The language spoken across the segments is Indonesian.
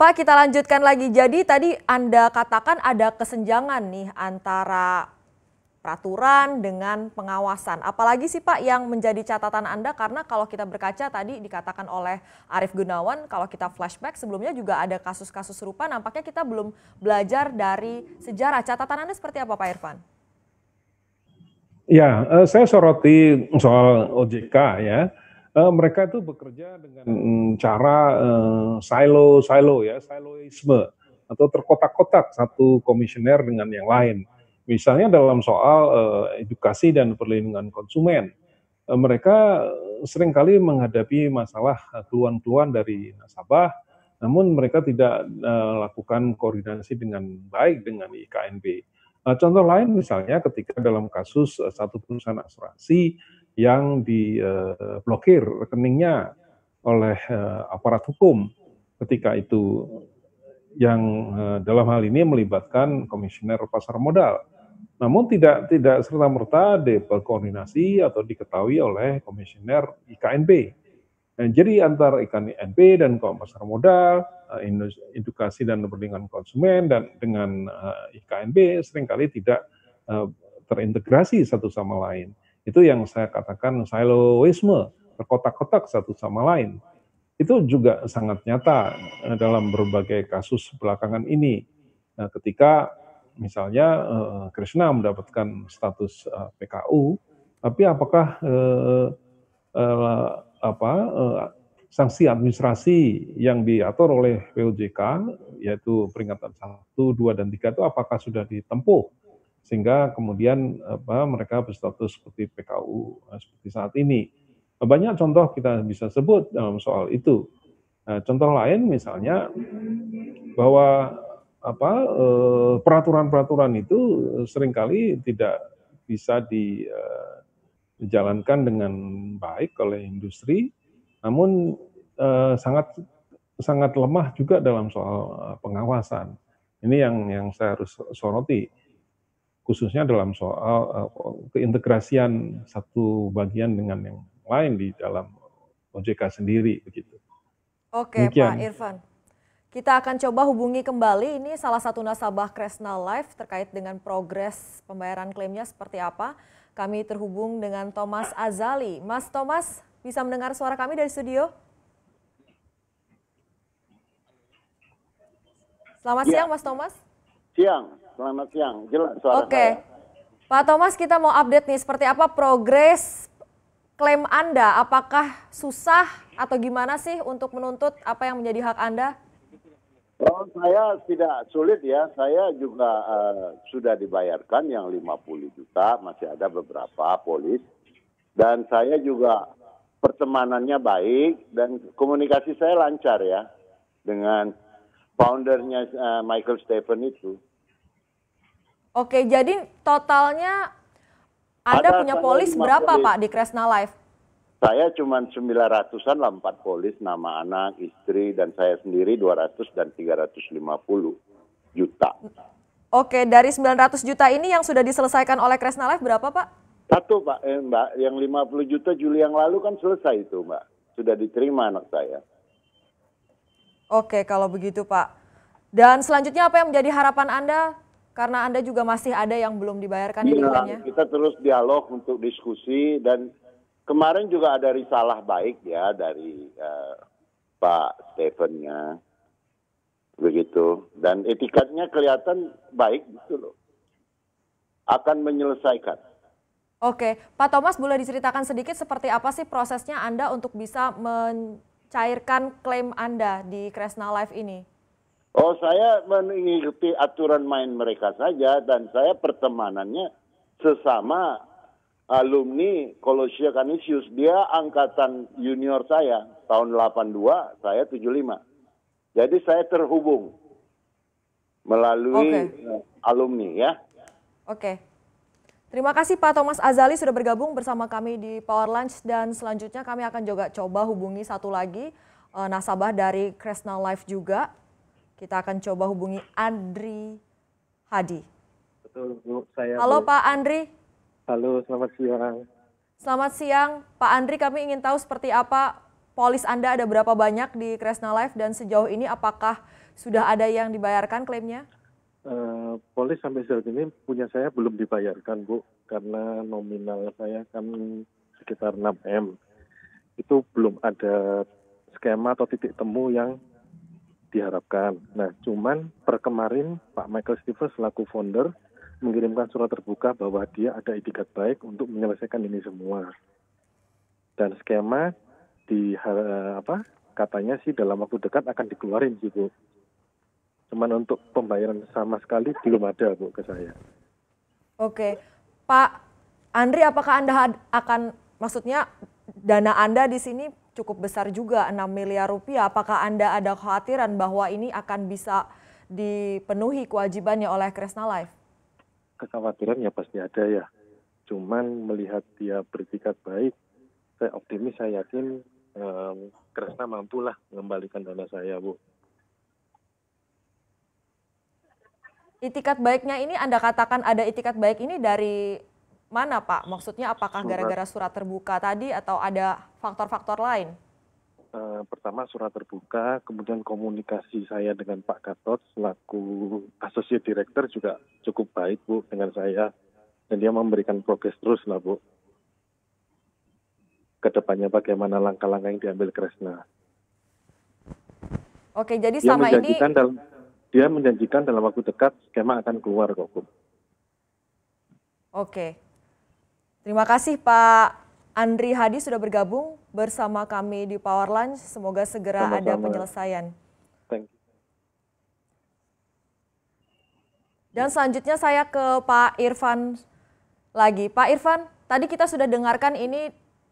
Pak, kita lanjutkan lagi. Jadi tadi Anda katakan ada kesenjangan nih antara peraturan dengan pengawasan. Apalagi sih Pak yang menjadi catatan Anda karena kalau kita berkaca tadi dikatakan oleh Arief Gunawan, kalau kita flashback sebelumnya juga ada kasus-kasus serupa, nampaknya kita belum belajar dari sejarah. Catatan Anda seperti apa Pak Irfan? Ya, eh, saya soroti soal OJK ya uh, mereka itu bekerja dengan um, cara uh, silo silo ya siloisme atau terkotak-kotak satu komisioner dengan yang lain. Misalnya dalam soal uh, edukasi dan perlindungan konsumen, uh, mereka seringkali menghadapi masalah keluhan-keluhan dari nasabah, namun mereka tidak uh, lakukan koordinasi dengan baik dengan IKNB. Uh, contoh lain misalnya ketika dalam kasus uh, satu perusahaan asuransi yang diblokir eh, rekeningnya oleh eh, aparat hukum ketika itu yang eh, dalam hal ini melibatkan komisioner pasar modal. Namun tidak tidak serta merta diperkoordinasi atau diketahui oleh komisioner IKNB. Nah, jadi antara IKNB dan pasar modal, edukasi dan perlindungan konsumen dan dengan IKNB seringkali tidak terintegrasi satu sama lain. Itu yang saya katakan siloisme, terkotak-kotak satu sama lain. Itu juga sangat nyata eh, dalam berbagai kasus belakangan ini. Nah, ketika misalnya eh, Krishna mendapatkan status eh, PKU, tapi apakah eh, eh, apa eh, sanksi administrasi yang diatur oleh PUJK yaitu peringatan 1, 2 dan 3 itu apakah sudah ditempuh sehingga kemudian apa mereka berstatus seperti PKU eh, seperti saat ini. Eh, banyak contoh kita bisa sebut dalam soal itu. Nah, contoh lain misalnya bahwa apa eh, peraturan-peraturan itu seringkali tidak bisa dijalankan dengan baik oleh industri, namun sangat sangat lemah juga dalam soal pengawasan. Ini yang yang saya harus soroti khususnya dalam soal eh, keintegrasian satu bagian dengan yang lain di dalam OJK sendiri begitu. Oke Demikian. Pak Irfan. Kita akan coba hubungi kembali ini salah satu nasabah Kresna Life terkait dengan progres pembayaran klaimnya seperti apa. Kami terhubung dengan Thomas Azali. Mas Thomas, bisa mendengar suara kami dari studio? Selamat ya. siang Mas Thomas. Siang. Selamat siang, jelas suara Oke. saya. Pak Thomas, kita mau update nih, seperti apa progres klaim Anda? Apakah susah atau gimana sih untuk menuntut apa yang menjadi hak Anda? oh, saya tidak sulit ya, saya juga uh, sudah dibayarkan yang 50 juta, masih ada beberapa polis. Dan saya juga pertemanannya baik dan komunikasi saya lancar ya dengan foundernya uh, Michael Stephen itu. Oke, jadi totalnya Anda Ada punya polis berapa polis. Pak di Kresna Life? Saya cuma 900-an lah 4 polis, nama anak, istri, dan saya sendiri 200 dan 350 juta. Oke, dari 900 juta ini yang sudah diselesaikan oleh Kresna Life berapa Pak? Satu Pak, eh, Mbak, yang 50 juta Juli yang lalu kan selesai itu Mbak. Sudah diterima anak saya. Oke, kalau begitu Pak. Dan selanjutnya apa yang menjadi harapan Anda karena Anda juga masih ada yang belum dibayarkan ya, ini Kita terus dialog untuk diskusi dan kemarin juga ada risalah baik ya dari uh, Pak Stephen ya. Begitu. Dan etikatnya kelihatan baik gitu loh. Akan menyelesaikan. Oke, Pak Thomas boleh diceritakan sedikit seperti apa sih prosesnya Anda untuk bisa mencairkan klaim Anda di Kresna Life ini? Oh saya mengikuti aturan main mereka saja dan saya pertemanannya sesama alumni Kolosia Canisius. Dia angkatan junior saya tahun 82, saya 75. Jadi saya terhubung melalui okay. Eh, alumni ya. Oke. Okay. Terima kasih Pak Thomas Azali sudah bergabung bersama kami di Power Lunch dan selanjutnya kami akan juga coba hubungi satu lagi eh, nasabah dari Kresna Life juga kita akan coba hubungi Andri Hadi. Betul, Bu. Saya Halo Bu. Pak Andri. Halo, selamat siang. Selamat siang, Pak Andri. Kami ingin tahu seperti apa polis Anda ada berapa banyak di Kresna Life dan sejauh ini apakah sudah ada yang dibayarkan klaimnya? Uh, polis sampai saat ini punya saya belum dibayarkan Bu karena nominal saya kan sekitar 6 m itu belum ada skema atau titik temu yang diharapkan. Nah, cuman per kemarin Pak Michael Stevens selaku founder mengirimkan surat terbuka bahwa dia ada etikat baik untuk menyelesaikan ini semua. Dan skema di eh, apa katanya sih dalam waktu dekat akan dikeluarin sih Bu. Cuman untuk pembayaran sama sekali belum ada Bu ke saya. Oke, Pak Andri apakah Anda akan maksudnya dana Anda di sini cukup besar juga 6 miliar rupiah. Apakah Anda ada khawatiran bahwa ini akan bisa dipenuhi kewajibannya oleh Kresna Life? Kekhawatiran ya pasti ada ya. Cuman melihat dia bertikat baik, saya optimis, saya yakin um, Kresna mampulah mengembalikan dana saya, Bu. Itikat baiknya ini Anda katakan ada itikat baik ini dari mana Pak? Maksudnya apakah gara-gara surat terbuka tadi atau ada faktor-faktor lain? Uh, pertama surat terbuka, kemudian komunikasi saya dengan Pak Gatot selaku Associate Director juga cukup baik Bu dengan saya. Dan dia memberikan progres terus lah Bu. Kedepannya bagaimana langkah-langkah yang diambil Kresna. Oke, jadi dia sama ini... Dalam, dia menjanjikan dalam waktu dekat skema akan keluar kok Bu. Oke. Terima kasih Pak Andri Hadi sudah bergabung bersama kami di Power Lunch. Semoga segera Sama-sama. ada penyelesaian. Dan selanjutnya saya ke Pak Irfan lagi. Pak Irfan, tadi kita sudah dengarkan ini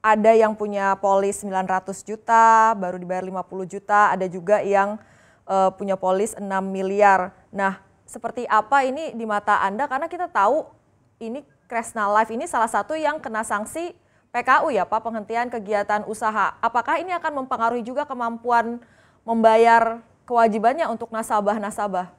ada yang punya polis 900 juta, baru dibayar 50 juta, ada juga yang uh, punya polis 6 miliar. Nah, seperti apa ini di mata Anda? Karena kita tahu ini Kresna Life ini salah satu yang kena sanksi PKU ya Pak, penghentian kegiatan usaha. Apakah ini akan mempengaruhi juga kemampuan membayar kewajibannya untuk nasabah-nasabah?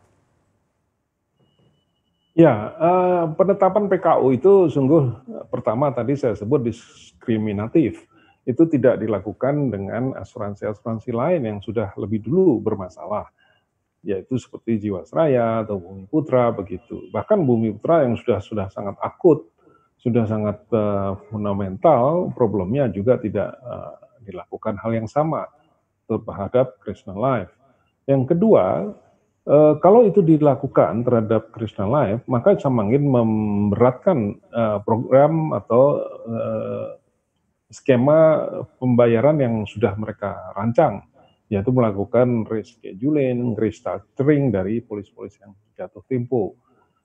Ya, eh, penetapan PKU itu sungguh eh, pertama tadi saya sebut diskriminatif. Itu tidak dilakukan dengan asuransi-asuransi lain yang sudah lebih dulu bermasalah yaitu seperti Jiwasraya atau Bumi Putra begitu. Bahkan Bumi Putra yang sudah sudah sangat akut, sudah sangat uh, fundamental, problemnya juga tidak uh, dilakukan hal yang sama terhadap Krishna Life. Yang kedua, uh, kalau itu dilakukan terhadap Krishna Life, maka semakin memberatkan uh, program atau uh, skema pembayaran yang sudah mereka rancang yaitu melakukan rescheduling, oh. restructuring dari polis-polis yang jatuh tempo.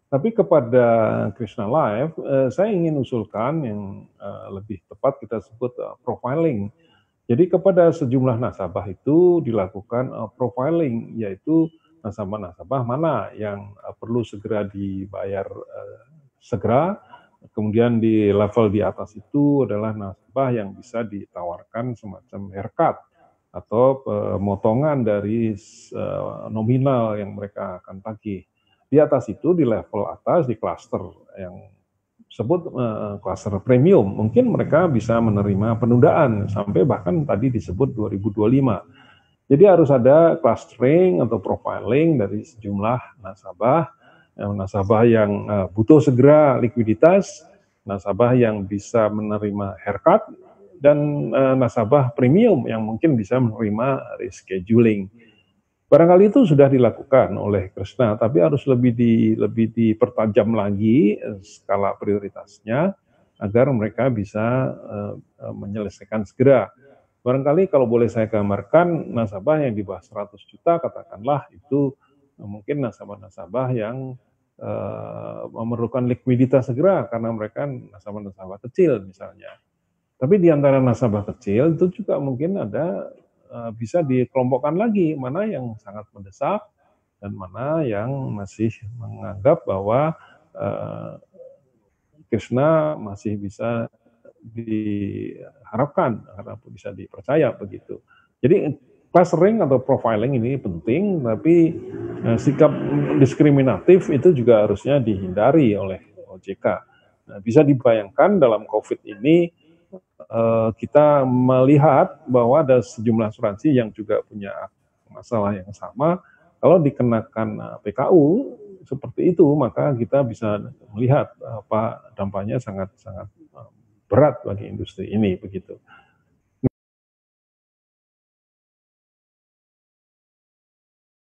Tapi kepada Krishna Life, eh, saya ingin usulkan yang eh, lebih tepat kita sebut eh, profiling. Jadi kepada sejumlah nasabah itu dilakukan profiling, yaitu nasabah-nasabah mana yang perlu segera dibayar segera, kemudian di level di atas itu adalah nasabah yang bisa ditawarkan semacam haircut atau pemotongan eh, dari eh, nominal yang mereka akan tagih. Di atas itu di level atas di klaster yang sebut eh, klaster premium mungkin mereka bisa menerima penundaan sampai bahkan tadi disebut 2025. Jadi harus ada clustering atau profiling dari sejumlah nasabah, nasabah yang butuh segera likuiditas, nasabah yang bisa menerima haircut dan uh, nasabah premium yang mungkin bisa menerima rescheduling. Hmm. Barangkali itu sudah dilakukan oleh Krishna, tapi harus lebih di lebih dipertajam lagi eh, skala prioritasnya agar mereka bisa uh, menyelesaikan segera. Barangkali kalau boleh saya gambarkan nasabah yang di bawah 100 juta katakanlah itu mungkin nasabah-nasabah yang uh, memerlukan likuiditas segera karena mereka nasabah-nasabah kecil misalnya tapi di antara nasabah kecil itu juga mungkin ada eh, bisa dikelompokkan lagi mana yang sangat mendesak dan mana yang masih menganggap bahwa eh, Krishna masih bisa diharapkan harap bisa dipercaya begitu. Jadi clustering atau profiling ini penting, tapi eh, sikap diskriminatif itu juga harusnya dihindari oleh OJK. Nah, bisa dibayangkan dalam COVID ini Eh, kita melihat bahwa ada sejumlah asuransi yang juga punya masalah yang sama. Kalau dikenakan eh, PKU seperti itu, maka kita bisa melihat apa dampaknya sangat-sangat eh, berat bagi industri ini begitu.